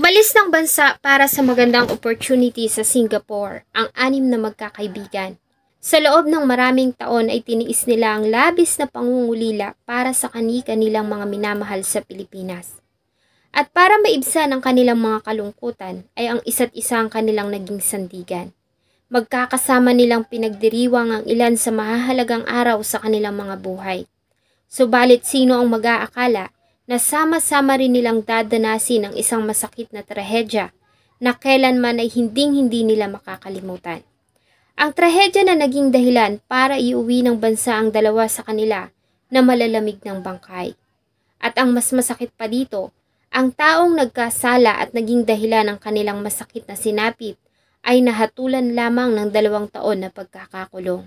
Umalis ng bansa para sa magandang opportunity sa Singapore ang anim na magkakaibigan. Sa loob ng maraming taon ay tiniis nila ang labis na pangungulila para sa kani-kanilang mga minamahal sa Pilipinas. At para maibsan ang kanilang mga kalungkutan ay ang isa't isa ang kanilang naging sandigan. Magkakasama nilang pinagdiriwang ang ilan sa mahahalagang araw sa kanilang mga buhay. Subalit sino ang mag-aakala na sama-sama rin nilang dadanasin ang isang masakit na trahedya na kailanman ay hinding-hindi nila makakalimutan. Ang trahedya na naging dahilan para iuwi ng bansa ang dalawa sa kanila na malalamig ng bangkay. At ang mas masakit pa dito, ang taong nagkasala at naging dahilan ng kanilang masakit na sinapit ay nahatulan lamang ng dalawang taon na pagkakakulong.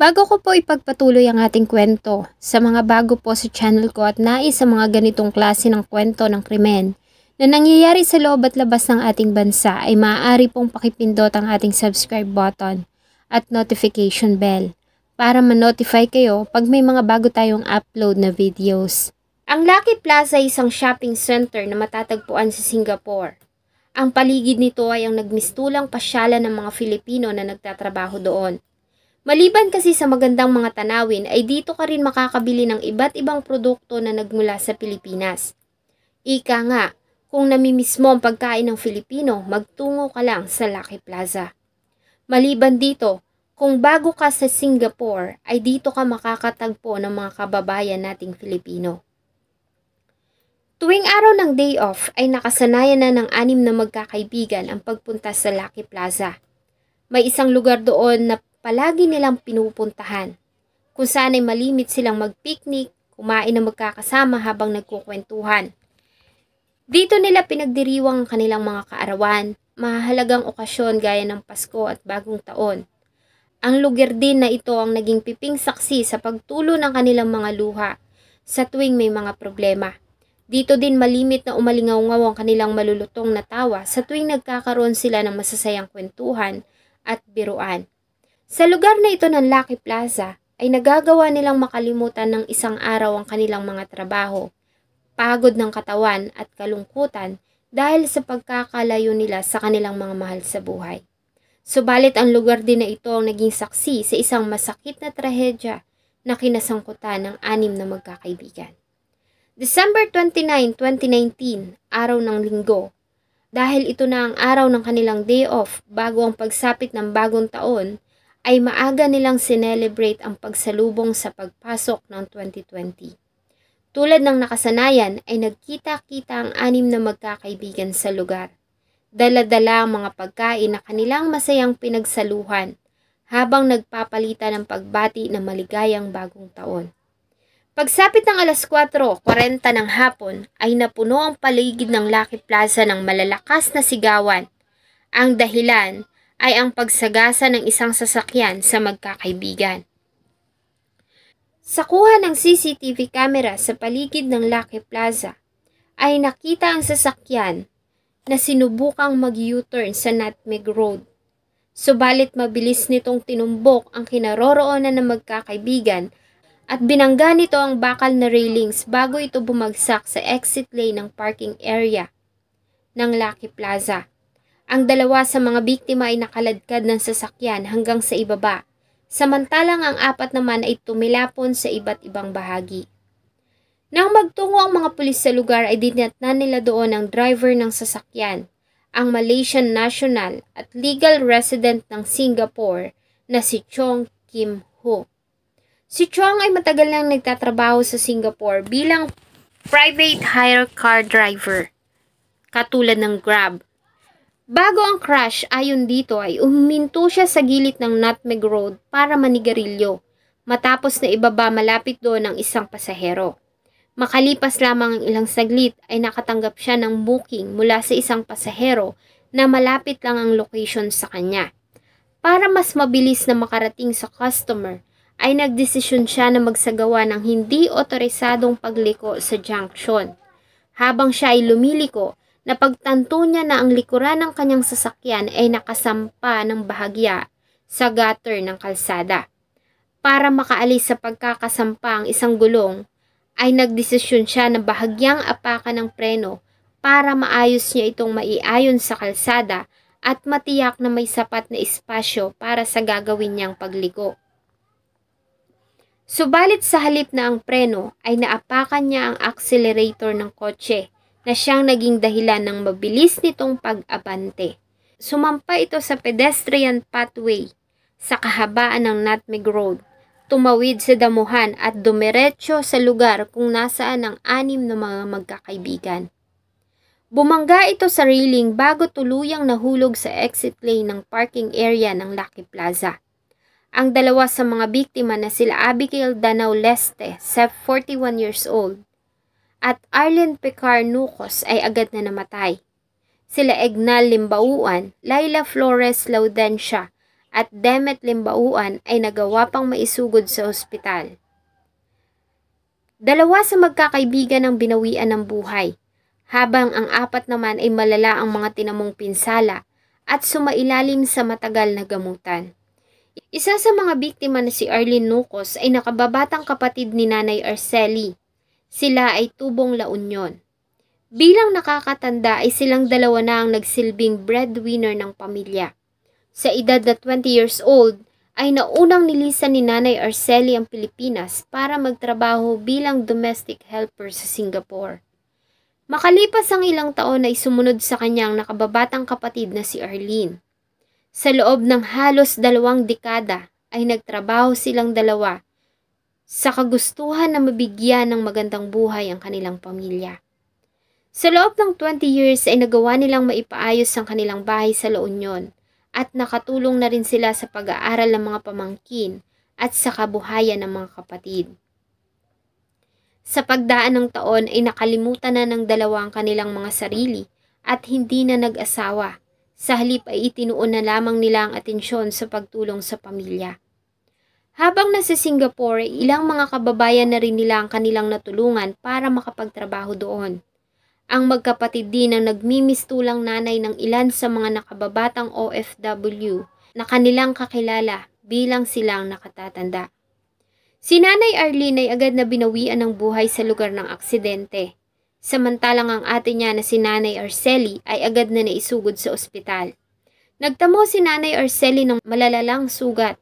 Bago ko po ipagpatuloy ang ating kwento, sa mga bago po sa channel ko at nais sa mga ganitong klase ng kwento ng krimen na nangyayari sa loob at labas ng ating bansa ay maaari pong pakipindot ang ating subscribe button at notification bell para ma-notify kayo pag may mga bago tayong upload na videos. Ang Lucky Plaza ay isang shopping center na matatagpuan sa Singapore. Ang paligid nito ay ang nagmistulang pasyalan ng mga Filipino na nagtatrabaho doon Maliban kasi sa magandang mga tanawin ay dito ka rin makakabili ng iba't ibang produkto na nagmula sa Pilipinas. Ika nga, kung namimiss mo ang pagkain ng Filipino, magtungo ka lang sa Lucky Plaza. Maliban dito, kung bago ka sa Singapore, ay dito ka makakatagpo ng mga kababayan nating Filipino. Tuwing araw ng day off ay nakasanayan na ng anim na magkakaibigan ang pagpunta sa Lucky Plaza. May isang lugar doon na palagi nilang pinupuntahan, kung saan ay malimit silang magpiknik, kumain ng magkakasama habang nagkukwentuhan. Dito nila pinagdiriwang ang kanilang mga kaarawan, mahalagang okasyon gaya ng Pasko at Bagong Taon. Ang lugar din na ito ang naging piping saksi sa pagtulo ng kanilang mga luha sa tuwing may mga problema. Dito din malimit na umalingaw-ngaw ang kanilang malulutong na tawa sa tuwing nagkakaroon sila ng masasayang kwentuhan at biruan. Sa lugar na ito ng Lucky Plaza ay nagagawa nilang makalimutan ng isang araw ang kanilang mga trabaho, pagod ng katawan at kalungkutan dahil sa pagkakalayo nila sa kanilang mga mahal sa buhay. Subalit ang lugar din na ito ang naging saksi sa isang masakit na trahedya na kinasangkutan ng anim na magkakaibigan. December 29, 2019, araw ng linggo, dahil ito na ang araw ng kanilang day off bago ang pagsapit ng bagong taon, ay maaga nilang sinelebrate ang pagsalubong sa pagpasok ng 2020. Tulad ng nakasanayan ay nagkita-kita ang anim na magkakaibigan sa lugar. Dala-dala ang mga pagkain na kanilang masayang pinagsaluhan habang nagpapalitan ng pagbati ng maligayang bagong taon. Pagsapit ng alas 4.40 ng hapon ay napuno ang paligid ng Lucky Plaza ng malalakas na sigawan. Ang dahilan ay ang pagsagasa ng isang sasakyan sa magkakaibigan. Sa kuha ng CCTV camera sa paligid ng Lucky Plaza, ay nakita ang sasakyan na sinubukang mag-U-turn sa Nutmeg Road. Subalit mabilis nitong tinumbok ang kinaroroonan ng magkakaibigan at binangga nito ang bakal na railings bago ito bumagsak sa exit lane ng parking area ng Lucky Plaza. Ang dalawa sa mga biktima ay nakaladkad ng sasakyan hanggang sa ibaba, samantalang ang apat naman ay tumilapon sa iba't ibang bahagi. Nang magtungo ang mga pulis sa lugar ay dinatnan nila doon ang driver ng sasakyan, ang Malaysian national at legal resident ng Singapore na si Chong Kim Ho. Si Chong ay matagal nang nagtatrabaho sa Singapore bilang private hire car driver, katulad ng Grab Bago ang crash, ayon dito ay uminto siya sa gilid ng Nutmeg Road para manigarilyo matapos na ibaba malapit doon ng isang pasahero. Makalipas lamang ang ilang saglit ay nakatanggap siya ng booking mula sa isang pasahero na malapit lang ang location sa kanya. Para mas mabilis na makarating sa customer, ay nagdesisyon siya na magsagawa ng hindi otorisadong pagliko sa junction. Habang siya ay lumiliko, Napagtanto niya na ang likuran ng kanyang sasakyan ay nakasampa ng bahagya sa gutter ng kalsada. Para makaalis sa pagkakasampa ang isang gulong, ay nagdesisyon siya na bahagyang apakan ng preno para maayos niya itong maiayon sa kalsada at matiyak na may sapat na espasyo para sa gagawin niyang pagligo. Subalit sa halip na ang preno ay naapakan niya ang accelerator ng kotse na siyang naging dahilan ng mabilis nitong pag-abante. Sumampa ito sa pedestrian pathway sa kahabaan ng Nutmeg Road, tumawid sa damuhan at dumiretso sa lugar kung nasaan ang anim ng mga magkakaibigan. Bumangga ito sa railing bago tuluyang nahulog sa exit lane ng parking area ng Lucky Plaza. Ang dalawa sa mga biktima na sila Abigail Danau Leste, 41 years old, at Arlen Pecar Nucos ay agad na namatay. Sila Egnal Limbauan, Laila Flores Laudencia at Demet Limbauan ay nagawa pang maisugod sa ospital. Dalawa sa magkakaibigan ang binawian ng buhay, habang ang apat naman ay malala ang mga tinamong pinsala at sumailalim sa matagal na gamutan. Isa sa mga biktima na si Arlene Nucos ay nakababatang kapatid ni Nanay Arceli sila ay tubong La Union. Bilang nakakatanda ay silang dalawa na ang nagsilbing breadwinner ng pamilya. Sa edad na 20 years old, ay naunang nilisan ni Nanay Arceli ang Pilipinas para magtrabaho bilang domestic helper sa Singapore. Makalipas ang ilang taon ay sumunod sa kanyang nakababatang kapatid na si Arlene. Sa loob ng halos dalawang dekada ay nagtrabaho silang dalawa sa kagustuhan na mabigyan ng magandang buhay ang kanilang pamilya. Sa loob ng 20 years ay nagawa nilang maipaayos ang kanilang bahay sa La Union at nakatulong na rin sila sa pag-aaral ng mga pamangkin at sa kabuhayan ng mga kapatid. Sa pagdaan ng taon ay nakalimutan na ng dalawa ang kanilang mga sarili at hindi na nag-asawa. Sa halip ay itinuon na lamang nila ang atensyon sa pagtulong sa pamilya. Habang nasa Singapore, ilang mga kababayan na rin nila ang kanilang natulungan para makapagtrabaho doon. Ang magkapatid din ang nagmimistulang nanay ng ilan sa mga nakababatang OFW na kanilang kakilala bilang silang nakatatanda. Si Nanay Arlene ay agad na binawian ng buhay sa lugar ng aksidente. Samantalang ang ate niya na si Nanay Arceli ay agad na naisugod sa ospital. Nagtamo si Nanay Arceli ng malalalang sugat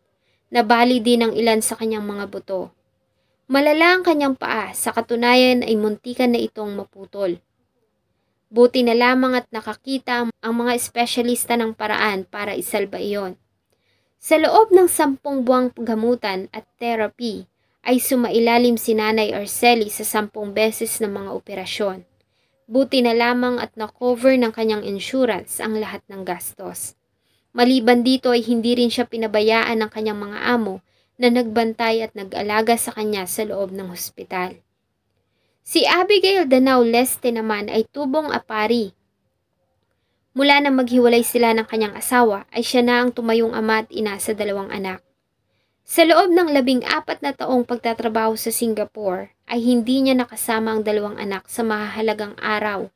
Nabali din ang ilan sa kanyang mga buto. Malala ang kanyang paa, sa katunayan ay muntikan na itong maputol. Buti na lamang at nakakita ang mga espesyalista ng paraan para isalba iyon. Sa loob ng sampung buwang gamutan at therapy, ay sumailalim si Nanay Arceli sa sampung beses ng mga operasyon. Buti na lamang at na-cover ng kanyang insurance ang lahat ng gastos. Maliban dito ay hindi rin siya pinabayaan ng kanyang mga amo na nagbantay at nag-alaga sa kanya sa loob ng hospital. Si Abigail Danau Leste naman ay tubong apari. Mula na maghiwalay sila ng kanyang asawa ay siya na ang tumayong ama at ina sa dalawang anak. Sa loob ng labing apat na taong pagtatrabaho sa Singapore ay hindi niya nakasama ang dalawang anak sa mahalagang araw,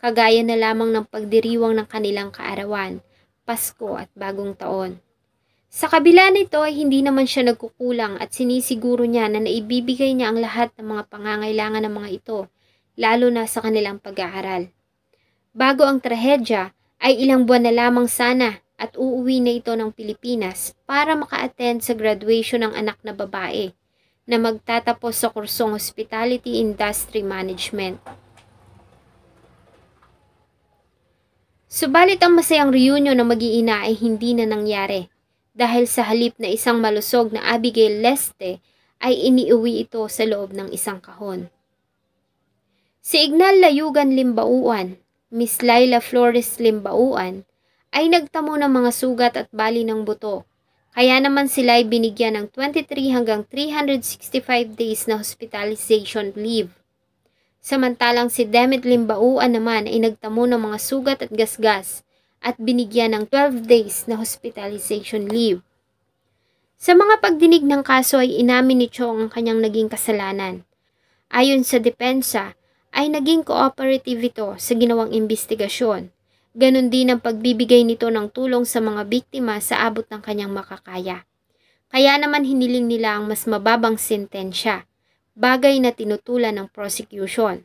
kagaya na lamang ng pagdiriwang ng kanilang kaarawan Pasko at Bagong Taon. Sa kabila nito ay hindi naman siya nagkukulang at sinisiguro niya na naibibigay niya ang lahat ng mga pangangailangan ng mga ito, lalo na sa kanilang pag-aaral. Bago ang trahedya, ay ilang buwan na lamang sana at uuwi na ito ng Pilipinas para maka-attend sa graduation ng anak na babae na magtatapos sa kursong Hospitality Industry Management. Subalit ang masayang reunion ng mag-iina ay hindi na nangyari dahil sa halip na isang malusog na Abigail Leste ay iniuwi ito sa loob ng isang kahon. Si Ignal Layugan Limbauan, Miss Laila Flores Limbauan, ay nagtamo ng mga sugat at bali ng buto, kaya naman sila ay binigyan ng 23 hanggang 365 days na hospitalization leave Samantalang si Demet Limbauan naman ay nagtamo ng mga sugat at gasgas at binigyan ng 12 days na hospitalization leave. Sa mga pagdinig ng kaso ay inamin ni Chong ang kanyang naging kasalanan. Ayon sa depensa, ay naging cooperative ito sa ginawang investigasyon. Ganon din ang pagbibigay nito ng tulong sa mga biktima sa abot ng kanyang makakaya. Kaya naman hiniling nila ang mas mababang sentensya bagay na tinutulan ng prosecution.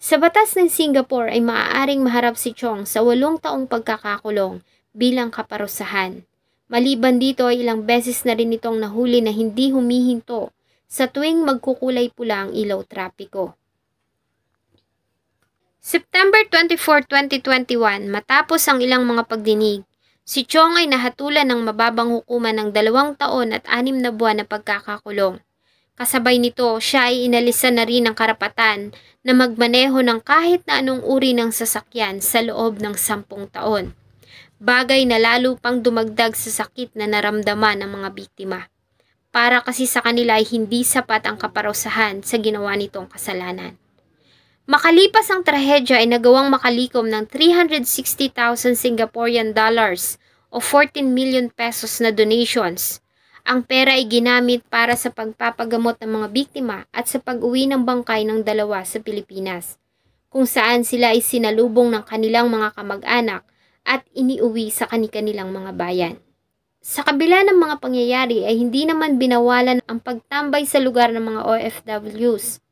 Sa batas ng Singapore ay maaaring maharap si Chong sa walong taong pagkakakulong bilang kaparusahan. Maliban dito ay ilang beses na rin itong nahuli na hindi humihinto sa tuwing magkukulay pula ang ilaw trapiko. September 24, 2021, matapos ang ilang mga pagdinig, si Chong ay nahatulan ng mababang hukuman ng dalawang taon at anim na buwan na pagkakakulong. Kasabay nito, siya ay inalisan na rin ng karapatan na magmaneho ng kahit na anong uri ng sasakyan sa loob ng sampung taon. Bagay na lalo pang dumagdag sa sakit na naramdaman ng mga biktima. Para kasi sa kanila ay hindi sapat ang kaparusahan sa ginawa nitong kasalanan. Makalipas ang trahedya ay nagawang makalikom ng 360,000 Singaporean dollars o 14 million pesos na donations ang pera ay ginamit para sa pagpapagamot ng mga biktima at sa pag-uwi ng bangkay ng dalawa sa Pilipinas, kung saan sila ay sinalubong ng kanilang mga kamag-anak at iniuwi sa kanilang mga bayan. Sa kabila ng mga pangyayari ay hindi naman binawalan ang pagtambay sa lugar ng mga OFWs.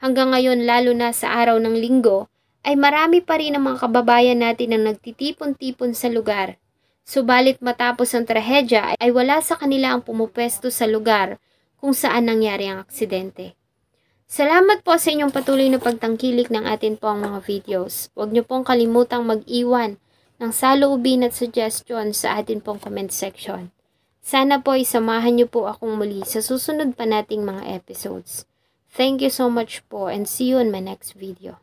Hanggang ngayon lalo na sa araw ng linggo, ay marami pa rin ang mga kababayan natin ang nagtitipon-tipon sa lugar Subalit matapos ang trahedya ay wala sa kanila ang pumupwesto sa lugar kung saan nangyari ang aksidente. Salamat po sa inyong patuloy na pagtangkilik ng atin po ang mga videos. Huwag niyo pong kalimutang mag-iwan ng saloobin at suggestion sa atin pong comment section. Sana po isamahan niyo po akong muli sa susunod pa nating mga episodes. Thank you so much po and see you on my next video.